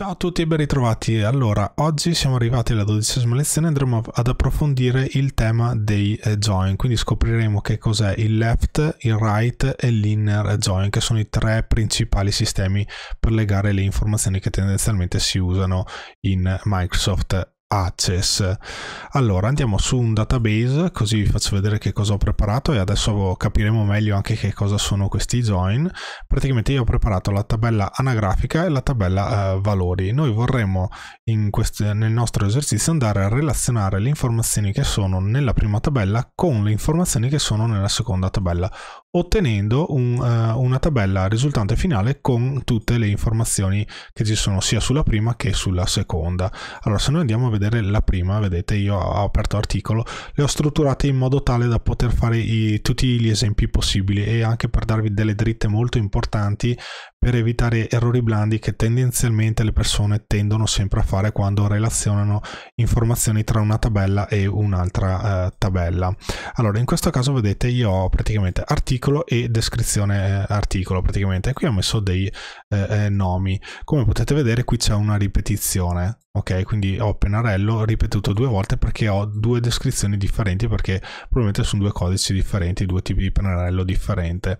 Ciao a tutti e ben ritrovati. Allora, oggi siamo arrivati alla dodicesima lezione e andremo ad approfondire il tema dei eh, join, quindi scopriremo che cos'è il left, il right e l'inner join, che sono i tre principali sistemi per legare le informazioni che tendenzialmente si usano in Microsoft Access. Allora andiamo su un database così vi faccio vedere che cosa ho preparato e adesso capiremo meglio anche che cosa sono questi join. Praticamente io ho preparato la tabella anagrafica e la tabella eh, valori. Noi vorremmo queste, nel nostro esercizio andare a relazionare le informazioni che sono nella prima tabella con le informazioni che sono nella seconda tabella ottenendo un, uh, una tabella risultante finale con tutte le informazioni che ci sono sia sulla prima che sulla seconda. Allora se noi andiamo a vedere la prima, vedete io ho aperto articolo, le ho strutturate in modo tale da poter fare i, tutti gli esempi possibili e anche per darvi delle dritte molto importanti per evitare errori blandi che tendenzialmente le persone tendono sempre a fare quando relazionano informazioni tra una tabella e un'altra eh, tabella. Allora, in questo caso vedete io ho praticamente articolo e descrizione eh, articolo, praticamente qui ho messo dei eh, eh, nomi. Come potete vedere qui c'è una ripetizione ok? Quindi ho pennarello ripetuto due volte perché ho due descrizioni differenti perché probabilmente sono due codici differenti, due tipi di pennarello differente.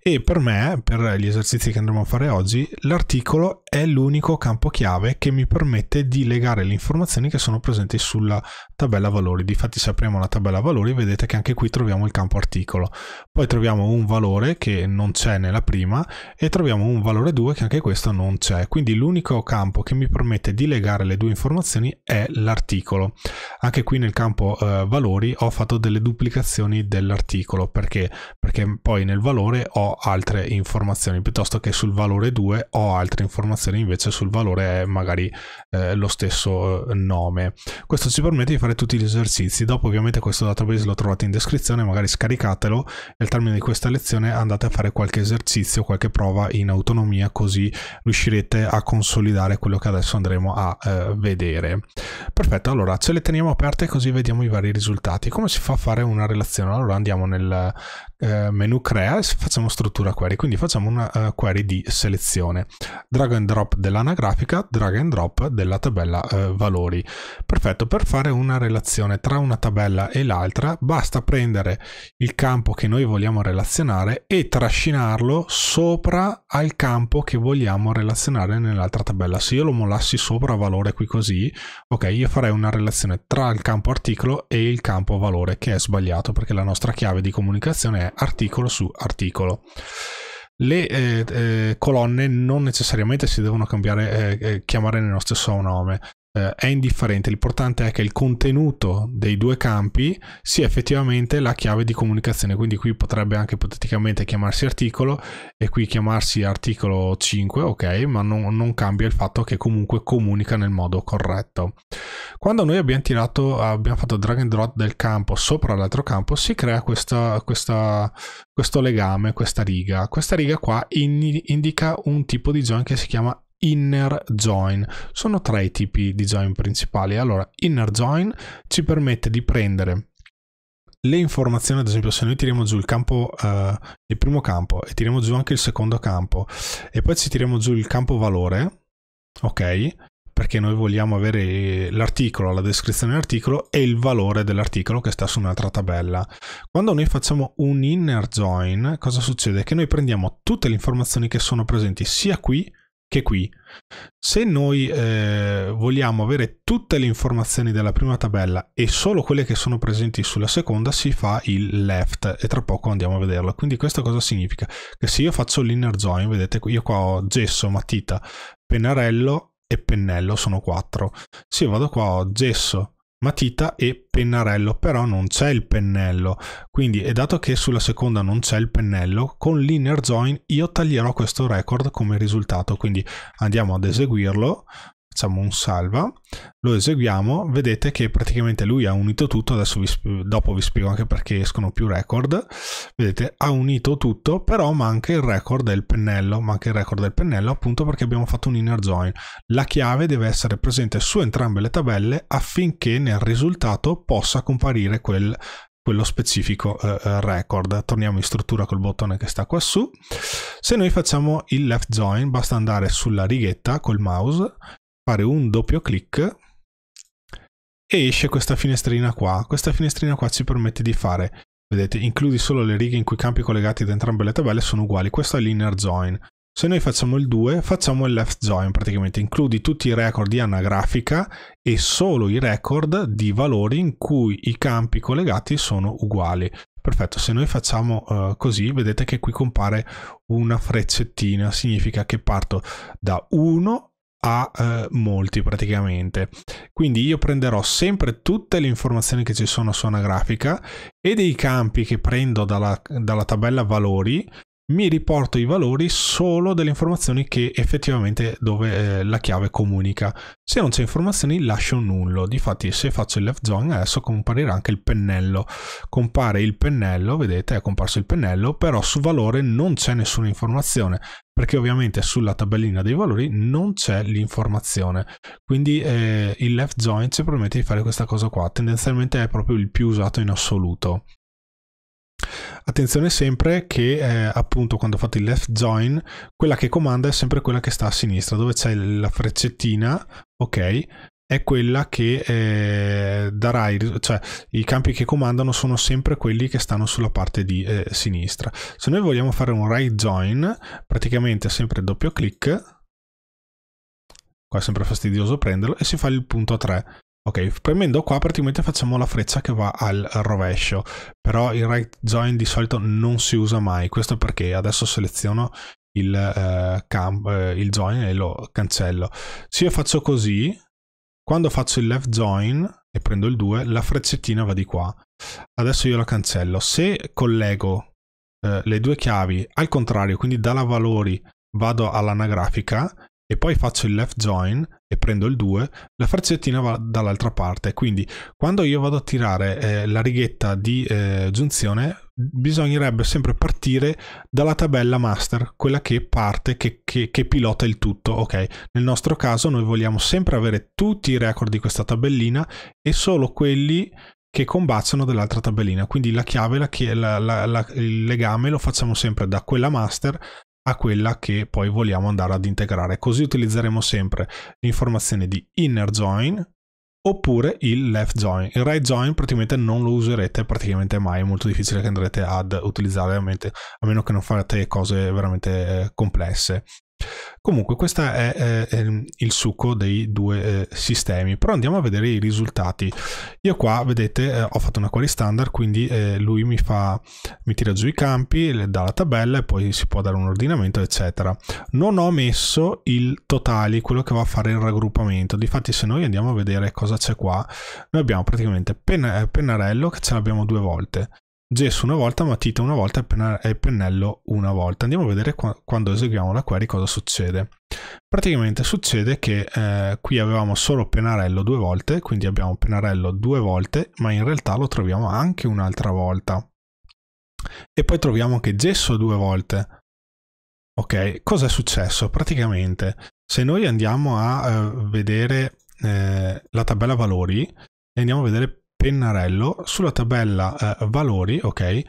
E per me, per gli esercizi che andremo a fare oggi, l'articolo è l'unico campo chiave che mi permette di legare le informazioni che sono presenti sulla tabella valori. Difatti se apriamo la tabella valori vedete che anche qui troviamo il campo articolo. Poi troviamo un valore che non c'è nella prima e troviamo un valore 2 che anche questo non c'è. Quindi l'unico campo che mi permette di legare le delle due informazioni è l'articolo. Anche qui nel campo eh, valori ho fatto delle duplicazioni dell'articolo perché? perché poi nel valore ho altre informazioni piuttosto che sul valore 2 ho altre informazioni invece sul valore è magari eh, lo stesso eh, nome. Questo ci permette di fare tutti gli esercizi. Dopo ovviamente questo database lo trovate in descrizione, magari scaricatelo e al termine di questa lezione andate a fare qualche esercizio, qualche prova in autonomia così riuscirete a consolidare quello che adesso andremo a eh, vedere. Perfetto, allora ce le teniamo aperte così vediamo i vari risultati. Come si fa a fare una relazione? Allora andiamo nel eh, menu crea e facciamo struttura query, quindi facciamo una uh, query di selezione. Drag and drop dell'anagrafica, drag and drop della tabella eh, valori. Perfetto, per fare una relazione tra una tabella e l'altra basta prendere il campo che noi vogliamo relazionare e trascinarlo sopra al campo che vogliamo relazionare nell'altra tabella. Se io lo mollassi sopra valore qui così, ok, io farei una relazione tra il campo articolo e il campo valore che è sbagliato perché la nostra chiave di comunicazione è articolo su articolo. Le eh, eh, colonne non necessariamente si devono cambiare, eh, eh, chiamare nello stesso nome eh, è indifferente, l'importante è che il contenuto dei due campi sia effettivamente la chiave di comunicazione, quindi qui potrebbe anche ipoteticamente chiamarsi articolo e qui chiamarsi articolo 5, ok, ma non, non cambia il fatto che comunque comunica nel modo corretto. Quando noi abbiamo tirato, abbiamo fatto drag and drop del campo sopra l'altro campo, si crea questa, questa, questo legame, questa riga. Questa riga qua in, indica un tipo di join che si chiama inner join. Sono tre i tipi di join principali. Allora, inner join ci permette di prendere le informazioni, ad esempio, se noi tiriamo giù il campo, eh, il primo campo e tiriamo giù anche il secondo campo e poi ci tiriamo giù il campo valore, ok? Perché noi vogliamo avere l'articolo, la descrizione dell'articolo e il valore dell'articolo che sta su un'altra tabella. Quando noi facciamo un inner join, cosa succede? Che noi prendiamo tutte le informazioni che sono presenti sia qui che qui. Se noi eh, vogliamo avere tutte le informazioni della prima tabella e solo quelle che sono presenti sulla seconda, si fa il left e tra poco andiamo a vederlo. Quindi questo cosa significa? Che se io faccio l'inner join, vedete, io qua ho gesso, matita, pennarello e pennello, sono quattro. Se io vado qua ho gesso, matita e pennarello, però non c'è il pennello. Quindi, e dato che sulla seconda non c'è il pennello, con l'inner join io taglierò questo record come risultato. Quindi andiamo ad eseguirlo, facciamo un salva, lo eseguiamo, vedete che praticamente lui ha unito tutto, adesso vi, dopo vi spiego anche perché escono più record, vedete ha unito tutto, però manca il record del pennello, manca il record del pennello appunto perché abbiamo fatto un inner join. La chiave deve essere presente su entrambe le tabelle affinché nel risultato possa comparire quel quello specifico eh, eh record. Torniamo in struttura col bottone che sta quassù Se noi facciamo il left join, basta andare sulla righetta col mouse fare un doppio clic e esce questa finestrina qua. Questa finestrina qua ci permette di fare, vedete, includi solo le righe in cui i campi collegati da entrambe le tabelle sono uguali. Questo è l'inner join. Se noi facciamo il 2, facciamo il left join, praticamente includi tutti i record di anagrafica e solo i record di valori in cui i campi collegati sono uguali. Perfetto, se noi facciamo uh, così, vedete che qui compare una freccettina, significa che parto da 1 a eh, molti praticamente. Quindi io prenderò sempre tutte le informazioni che ci sono su una grafica e dei campi che prendo dalla, dalla tabella valori mi riporto i valori solo delle informazioni che effettivamente dove eh, la chiave comunica. Se non c'è informazioni lascio nullo, difatti se faccio il left join adesso comparirà anche il pennello. Compare il pennello, vedete è comparso il pennello, però su valore non c'è nessuna informazione perché ovviamente sulla tabellina dei valori non c'è l'informazione quindi eh, il left join ci permette di fare questa cosa qua tendenzialmente è proprio il più usato in assoluto Attenzione sempre che eh, appunto quando fate il left join, quella che comanda è sempre quella che sta a sinistra, dove c'è la freccettina, ok? È quella che eh, darà, i, cioè i campi che comandano sono sempre quelli che stanno sulla parte di eh, sinistra. Se noi vogliamo fare un right join, praticamente sempre doppio clic, qua è sempre fastidioso prenderlo, e si fa il punto 3. Ok, premendo qua praticamente facciamo la freccia che va al rovescio, però il right join di solito non si usa mai, questo perché adesso seleziono il, eh, cam, eh, il join e lo cancello. Se io faccio così, quando faccio il left join e prendo il 2, la freccettina va di qua. Adesso io la cancello. Se collego eh, le due chiavi al contrario, quindi dalla valori vado all'anagrafica e poi faccio il left join, e prendo il 2, la freccettina va dall'altra parte. Quindi quando io vado a tirare eh, la righetta di eh, giunzione, bisognerebbe sempre partire dalla tabella master, quella che parte, che, che, che, pilota il tutto. Ok, nel nostro caso noi vogliamo sempre avere tutti i record di questa tabellina e solo quelli che combaciano dell'altra tabellina. Quindi la chiave, la, la, la, il legame lo facciamo sempre da quella master a quella che poi vogliamo andare ad integrare. Così utilizzeremo sempre l'informazione di inner join oppure il left join. Il right join praticamente non lo userete praticamente mai, è molto difficile che andrete ad utilizzare, a meno che non fate cose veramente eh, complesse. Comunque questo è eh, il succo dei due eh, sistemi, però andiamo a vedere i risultati. Io qua, vedete, eh, ho fatto una query standard, quindi eh, lui mi, fa, mi tira giù i campi, le dà la tabella e poi si può dare un ordinamento, eccetera. Non ho messo il totale, quello che va a fare il raggruppamento. Difatti se noi andiamo a vedere cosa c'è qua, noi abbiamo praticamente pen pennarello che ce l'abbiamo due volte, gesso una volta, matita una volta e pennello una volta. Andiamo a vedere qua, quando eseguiamo la query cosa succede. Praticamente succede che eh, qui avevamo solo pennarello due volte, quindi abbiamo pennarello due volte, ma in realtà lo troviamo anche un'altra volta. E poi troviamo anche gesso due volte. Ok, cosa è successo? Praticamente se noi andiamo a eh, vedere eh, la tabella valori e andiamo a vedere pennarello, sulla tabella eh, valori, ok,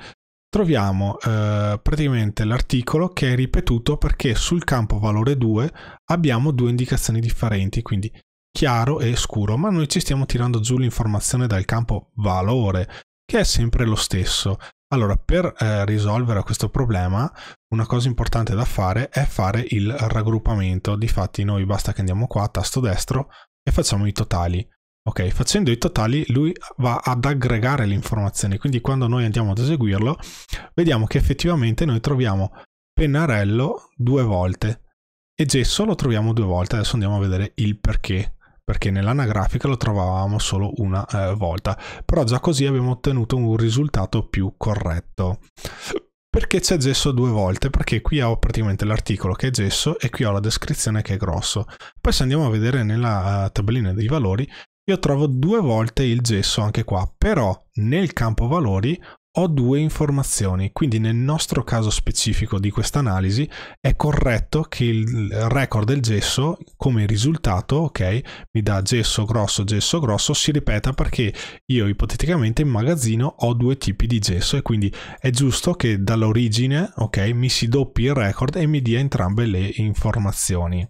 troviamo eh, praticamente l'articolo che è ripetuto perché sul campo valore 2 abbiamo due indicazioni differenti, quindi chiaro e scuro, ma noi ci stiamo tirando giù l'informazione dal campo valore, che è sempre lo stesso. Allora, per eh, risolvere questo problema, una cosa importante da fare è fare il raggruppamento. Difatti, noi basta che andiamo qua, tasto destro, e facciamo i totali. Ok, facendo i totali lui va ad aggregare le informazioni, quindi quando noi andiamo ad eseguirlo vediamo che effettivamente noi troviamo pennarello due volte e gesso lo troviamo due volte, adesso andiamo a vedere il perché, perché nell'anagrafica lo trovavamo solo una eh, volta, però già così abbiamo ottenuto un risultato più corretto. Perché c'è gesso due volte? Perché qui ho praticamente l'articolo che è gesso e qui ho la descrizione che è grosso. Poi se andiamo a vedere nella eh, tabellina dei valori io trovo due volte il gesso anche qua, però nel campo valori ho due informazioni, quindi nel nostro caso specifico di questa analisi è corretto che il record del gesso come risultato, ok, mi dà gesso grosso, gesso grosso, si ripeta perché io ipoteticamente in magazzino ho due tipi di gesso e quindi è giusto che dall'origine, ok, mi si doppi il record e mi dia entrambe le informazioni.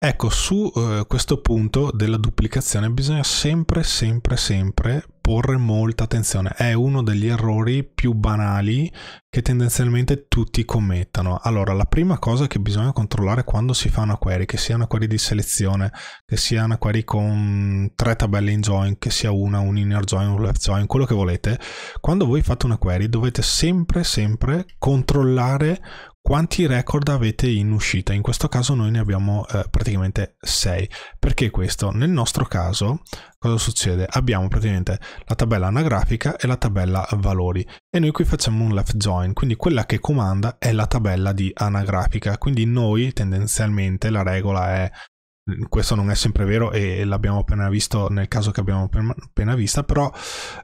Ecco, su eh, questo punto della duplicazione bisogna sempre, sempre, sempre porre molta attenzione. È uno degli errori più banali che tendenzialmente tutti commettono. Allora, la prima cosa che bisogna controllare quando si fa una query, che sia una query di selezione, che sia una query con tre tabelle in join, che sia una, un inner join, un left join, quello che volete, quando voi fate una query dovete sempre, sempre controllare quanti record avete in uscita? In questo caso noi ne abbiamo eh, praticamente 6. Perché questo? Nel nostro caso cosa succede? Abbiamo praticamente la tabella anagrafica e la tabella valori e noi qui facciamo un left join, quindi quella che comanda è la tabella di anagrafica, quindi noi tendenzialmente la regola è questo non è sempre vero e l'abbiamo appena visto nel caso che abbiamo appena vista, però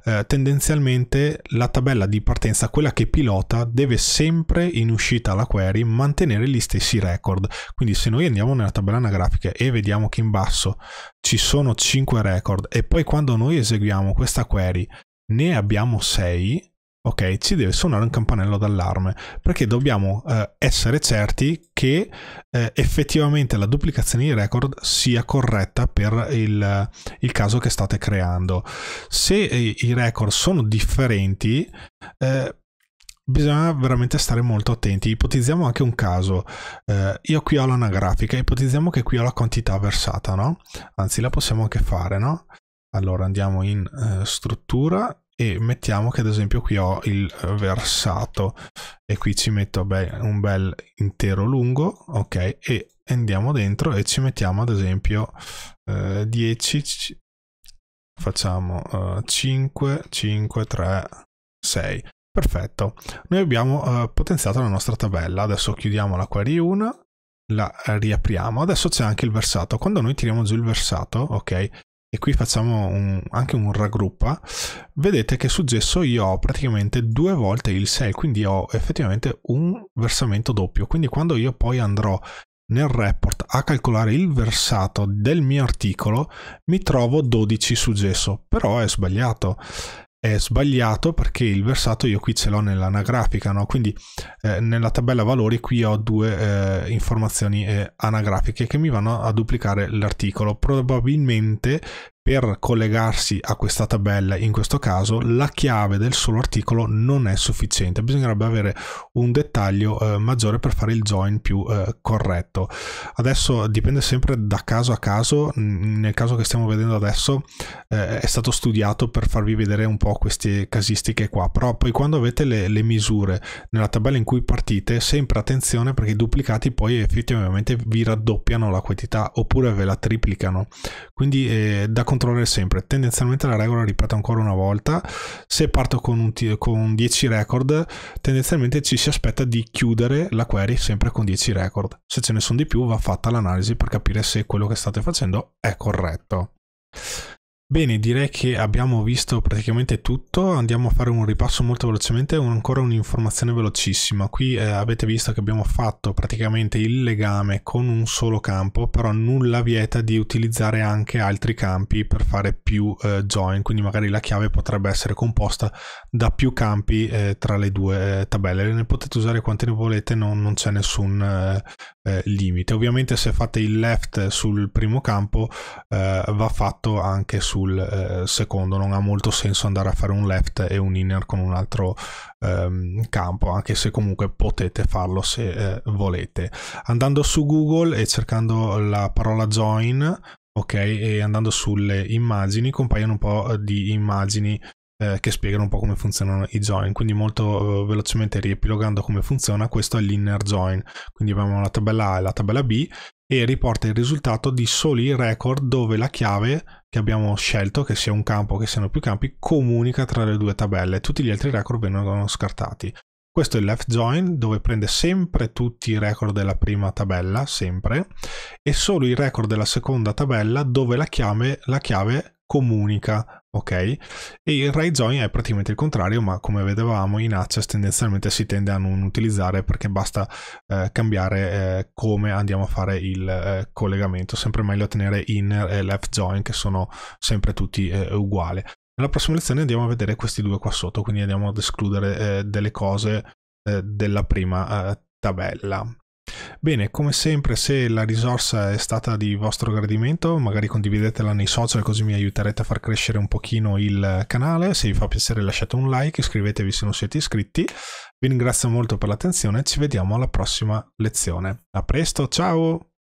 eh, tendenzialmente la tabella di partenza, quella che pilota, deve sempre in uscita alla query mantenere gli stessi record. Quindi se noi andiamo nella tabella anagrafica e vediamo che in basso ci sono 5 record e poi quando noi eseguiamo questa query ne abbiamo 6, ok, ci deve suonare un campanello d'allarme perché dobbiamo eh, essere certi che eh, effettivamente la duplicazione di record sia corretta per il, il caso che state creando. Se eh, i record sono differenti, eh, bisogna veramente stare molto attenti. Ipotizziamo anche un caso. Eh, io qui ho l'anagrafica, ipotizziamo che qui ho la quantità versata, no? Anzi, la possiamo anche fare, no? Allora andiamo in eh, struttura e mettiamo che ad esempio qui ho il versato e qui ci metto un bel intero lungo ok e andiamo dentro e ci mettiamo ad esempio eh, 10 facciamo eh, 5 5 3 6 perfetto noi abbiamo eh, potenziato la nostra tabella adesso chiudiamo la query 1 la riapriamo adesso c'è anche il versato quando noi tiriamo giù il versato ok e qui facciamo un, anche un raggruppa, vedete che su gesso io ho praticamente due volte il sell, quindi ho effettivamente un versamento doppio. Quindi quando io poi andrò nel report a calcolare il versato del mio articolo, mi trovo 12 su gesso, però è sbagliato è sbagliato perché il versato io qui ce l'ho nell'anagrafica, no? quindi eh, nella tabella valori qui ho due eh, informazioni eh, anagrafiche che mi vanno a duplicare l'articolo. Probabilmente per collegarsi a questa tabella, in questo caso, la chiave del solo articolo non è sufficiente, bisognerebbe avere un dettaglio eh, maggiore per fare il join più eh, corretto. Adesso dipende sempre da caso a caso, nel caso che stiamo vedendo adesso eh, è stato studiato per farvi vedere un po' queste casistiche qua, però poi quando avete le, le misure nella tabella in cui partite, sempre attenzione perché i duplicati poi effettivamente vi raddoppiano la quantità oppure ve la triplicano. Quindi eh, da controllare sempre. Tendenzialmente la regola, ripeto ancora una volta, se parto con, un con 10 record, tendenzialmente ci si aspetta di chiudere la query sempre con 10 record. Se ce ne sono di più va fatta l'analisi per capire se quello che state facendo è corretto. Bene, direi che abbiamo visto praticamente tutto, andiamo a fare un ripasso molto velocemente, un, ancora un'informazione velocissima. Qui eh, avete visto che abbiamo fatto praticamente il legame con un solo campo, però nulla vieta di utilizzare anche altri campi per fare più eh, join, quindi magari la chiave potrebbe essere composta da più campi eh, tra le due eh, tabelle. Ne potete usare quante ne volete, no, non c'è nessun eh, eh, limite. Ovviamente se fate il left sul primo campo eh, va fatto anche sul eh, secondo, non ha molto senso andare a fare un left e un inner con un altro ehm, campo, anche se comunque potete farlo se eh, volete. Andando su Google e cercando la parola join, ok, e andando sulle immagini compaiono un po' di immagini eh, che spiegano un po' come funzionano i join. Quindi molto eh, velocemente riepilogando come funziona, questo è l'inner join. Quindi abbiamo la tabella A e la tabella B e riporta il risultato di soli record dove la chiave che abbiamo scelto, che sia un campo o che siano più campi, comunica tra le due tabelle. Tutti gli altri record vengono scartati. Questo è il left join dove prende sempre tutti i record della prima tabella, sempre, e solo i record della seconda tabella dove la chiave, la chiave comunica Ok? E il Ray Zone è praticamente il contrario, ma come vedevamo in Access tendenzialmente si tende a non utilizzare perché basta eh, cambiare eh, come andiamo a fare il eh, collegamento. Sempre meglio tenere inner e left join che sono sempre tutti eh, uguali. Nella prossima lezione andiamo a vedere questi due qua sotto, quindi andiamo ad escludere eh, delle cose eh, della prima tabella. Bene, come sempre, se la risorsa è stata di vostro gradimento, magari condividetela nei social così mi aiuterete a far crescere un pochino il canale. Se vi fa piacere lasciate un like, iscrivetevi se non siete iscritti. Vi ringrazio molto per l'attenzione, e ci vediamo alla prossima lezione. A presto, ciao!